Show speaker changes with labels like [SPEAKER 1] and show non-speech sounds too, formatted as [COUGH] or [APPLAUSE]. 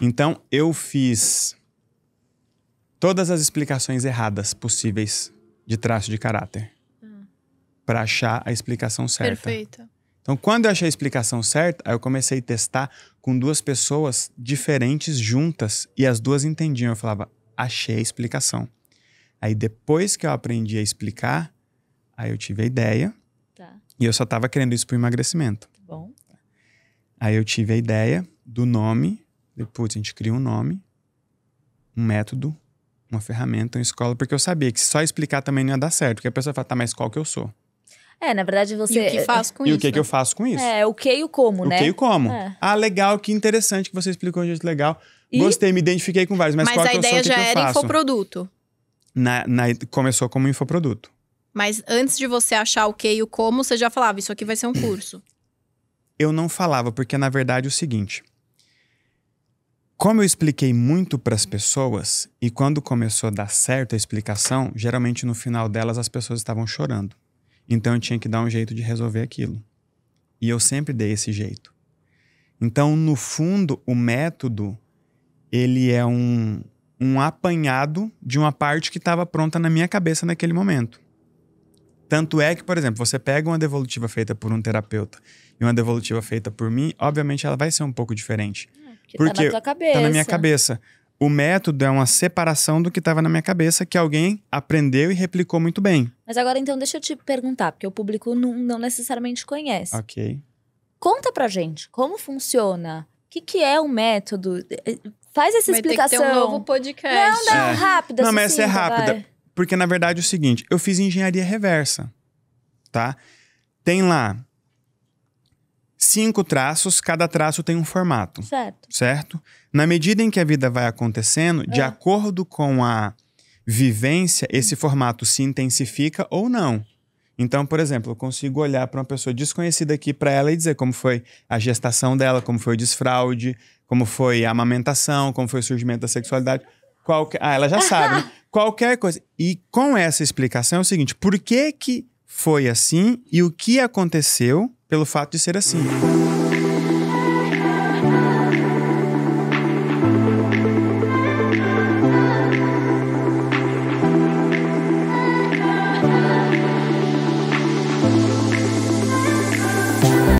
[SPEAKER 1] Então eu fiz todas as explicações erradas possíveis de traço de caráter hum. para achar a explicação certa. Perfeita. Então, quando eu achei a explicação certa, aí eu comecei a testar com duas pessoas diferentes juntas e as duas entendiam. Eu falava, achei a explicação. Aí depois que eu aprendi a explicar, aí eu tive a ideia. Tá. E eu só estava querendo isso para emagrecimento. Bom. Aí eu tive a ideia do nome depois a gente cria um nome, um método, uma ferramenta, uma escola, porque eu sabia que só explicar também não ia dar certo, porque a pessoa fala, tá, mas qual que eu sou? É, na verdade você. E o que faço com e isso? E o que, né? que eu né? faço com isso? É, o que e o como, né? O que e o como. É. Ah, legal, que interessante que você explicou de um jeito legal. E? Gostei, me identifiquei com vários, mas, mas qual a que ideia eu sou, já a era já era infoproduto. Na, na, começou como infoproduto. Mas antes de você achar o que e o como, você já falava, isso aqui vai ser um curso. Eu não falava, porque na verdade é o seguinte: como eu expliquei muito para as pessoas, e quando começou a dar certo a explicação, geralmente no final delas as pessoas estavam chorando. Então eu tinha que dar um jeito de resolver aquilo. E eu sempre dei esse jeito. Então, no fundo, o método ele é um, um apanhado de uma parte que estava pronta na minha cabeça naquele momento. Tanto é que, por exemplo, você pega uma devolutiva feita por um terapeuta e uma devolutiva feita por mim, obviamente ela vai ser um pouco diferente. Porque, Porque tá na tua cabeça. Tá na minha cabeça. O método é uma separação do que estava na minha cabeça que alguém aprendeu e replicou muito bem. Mas agora então deixa eu te perguntar, porque o público não, não necessariamente conhece. OK. Conta pra gente como funciona. O que, que é o método? É, faz essa explicação. Ter que ter um novo podcast. Não, não, é. rápida. Não, mas essa é rápida. Vai. Porque na verdade é o seguinte, eu fiz engenharia reversa, tá? Tem lá cinco traços, cada traço tem um formato. Certo. Certo? Na medida em que a vida vai acontecendo, de ah. acordo com a vivência, esse formato se intensifica ou não. Então, por exemplo, eu consigo olhar para uma pessoa desconhecida aqui para ela e dizer como foi a gestação dela, como foi o desfraude, como foi a amamentação, como foi o surgimento da sexualidade. Qualquer... Ah, ela já sabe. Né? [LAUGHS] Qualquer coisa. E com essa explicação é o seguinte: por que, que foi assim e o que aconteceu pelo fato de ser assim.